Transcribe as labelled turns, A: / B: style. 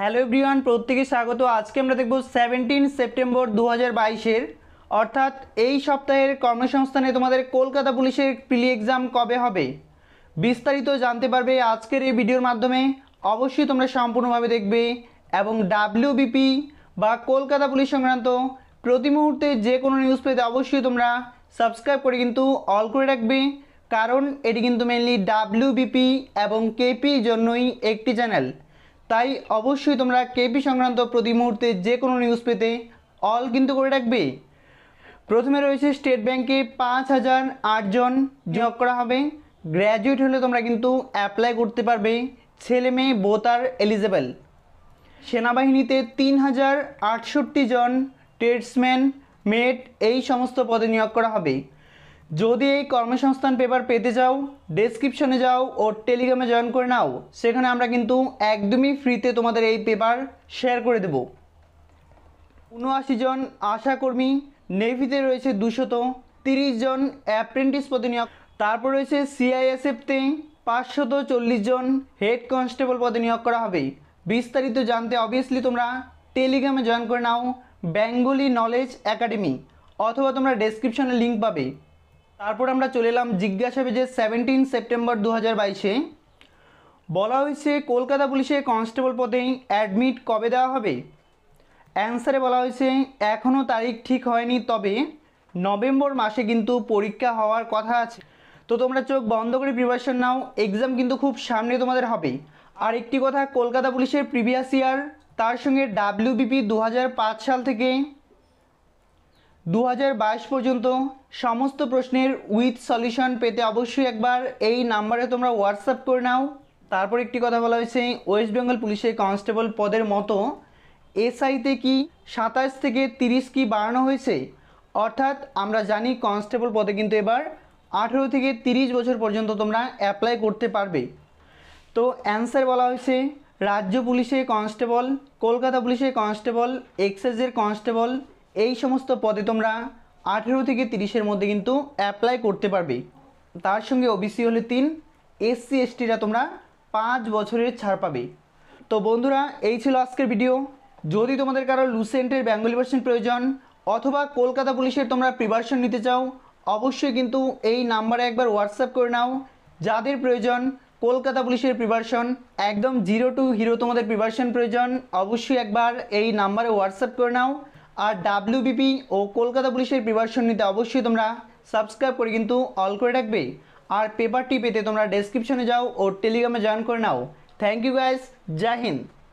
A: hello everyone প্রত্যেকে স্বাগত আজকে আমরা দেখব সেভেন্টিন সেপ্টেম্বর দু হাজার বাইশের অর্থাৎ এই সপ্তাহের কর্মসংস্থানে তোমাদের কলকাতা পুলিশের প্রিলি এক্সাম কবে হবে বিস্তারিত জানতে পারবে আজকের এই ভিডিওর মাধ্যমে অবশ্যই তোমরা সম্পূর্ণভাবে দেখবে এবং ডাব্লিউবিপি বা কলকাতা পুলিশ সংক্রান্ত প্রতি মুহূর্তে যে কোনো নিউজ পেতে অবশ্যই তোমরা সাবস্ক্রাইব করে কিন্তু অল করে রাখবে কারণ এটি কিন্তু মেনলি ডাব্লিউবিপি এবং কেপি জন্যই একটি চ্যানেল তাই অবশ্যই তোমরা কেপি সংক্রান্ত প্রতি মুহূর্তে যে কোনো নিউজ পেতে অল কিন্তু করে রাখবে প্রথমে রয়েছে স্টেট ব্যাংকে পাঁচ হাজার আটজন নিয়োগ করা হবে গ্র্যাজুয়েট হলে তোমরা কিন্তু অ্যাপ্লাই করতে পারবে ছেলে মেয়ে বোতার আর সেনাবাহিনীতে তিন হাজার আটষট্টি জন ট্রেডসম্যান মেট এই সমস্ত পদে নিয়োগ করা হবে যদি এই কর্মসংস্থান পেপার পেতে চাও ডেসক্রিপশনে যাও ও টেলিগ্রামে জয়েন করে নাও সেখানে আমরা কিন্তু একদমই ফ্রিতে তোমাদের এই পেপার শেয়ার করে দেব উনআশি জন আশাকর্মী নেভিতে রয়েছে দুশত তিরিশ জন অ্যাপ্রেন্টিস পদে নিয়োগ তারপর রয়েছে সিআইএসএফতে পাঁচশত চল্লিশ জন হেড কনস্টেবল পদে নিয়োগ করা হবে বিস্তারিত জানতে অবভিয়াসলি তোমরা টেলিগ্রামে জয়েন করে নাও বেঙ্গলি নলেজ একাডেমি অথবা তোমরা ডেসক্রিপশনে লিঙ্ক পাবে তারপর আমরা চলে এলাম জিজ্ঞাসা যে সেভেন্টিন সেপ্টেম্বর দু হাজার বাইশে বলা হয়েছে কলকাতা পুলিশে কনস্টেবল পদে অ্যাডমিট কবে দেওয়া হবে অ্যান্সারে বলা হয়েছে এখনও তারিখ ঠিক হয়নি তবে নভেম্বর মাসে কিন্তু পরীক্ষা হওয়ার কথা আছে তো তোমরা চোখ বন্ধ করে প্রিপারেশন নাও এক্সাম কিন্তু খুব সামনে তোমাদের হবে আর একটি কথা কলকাতা পুলিশের প্রিভিয়াস ইয়ার তার সঙ্গে ডাব্লিউবিপি দু সাল থেকে দু পর্যন্ত সমস্ত প্রশ্নের উইথ সলিউশন পেতে অবশ্যই একবার এই নাম্বারে তোমরা হোয়াটসঅ্যাপ করে নাও তারপর একটি কথা বলা হয়েছে ওয়েস্ট বেঙ্গল পুলিশের কনস্টেবল পদের মতো এসআইতে কি সাতাশ থেকে তিরিশ কি বাড়ানো হয়েছে অর্থাৎ আমরা জানি কনস্টেবল পদে কিন্তু এবার আঠেরো থেকে তিরিশ বছর পর্যন্ত তোমরা অ্যাপ্লাই করতে পারবে তো অ্যান্সার বলা হয়েছে রাজ্য পুলিশের কনস্টেবল কলকাতা পুলিশের কনস্টেবল এক্সাইজের কনস্টেবল এই সমস্ত পদে তোমরা আঠেরো থেকে তিরিশের মধ্যে কিন্তু অ্যাপ্লাই করতে পারবে তার সঙ্গে ওবিসি হলে তিন এসসি এসটিরা তোমরা পাঁচ বছরের ছাড় পাবে তো বন্ধুরা এই ছিল আজকের ভিডিও যদি তোমাদের কারো লুসেন্টের বেঙ্গলি ভার্সন প্রয়োজন অথবা কলকাতা পুলিশের তোমরা প্রিপারেশন নিতে চাও অবশ্যই কিন্তু এই নাম্বারে একবার হোয়াটসঅ্যাপ করে নাও যাদের প্রয়োজন কলকাতা পুলিশের প্রিপারেশন একদম জিরো টু হিরো তোমাদের প্রিপারেশন প্রয়োজন অবশ্যই একবার এই নাম্বারে হোয়াটসঅ্যাপ করে নাও আর ডাব্লিউবিপি ও কলকাতা পুলিশের প্রিপারেশন নিতে অবশ্যই তোমরা সাবস্ক্রাইব করে কিন্তু অল করে রাখবে আর পেপারটি পেতে তোমরা ডেসক্রিপশনে যাও ও টেলিগ্রামে জয়েন করে নাও থ্যাংক ইউ গাইজ জাহিন্দ হিন্দ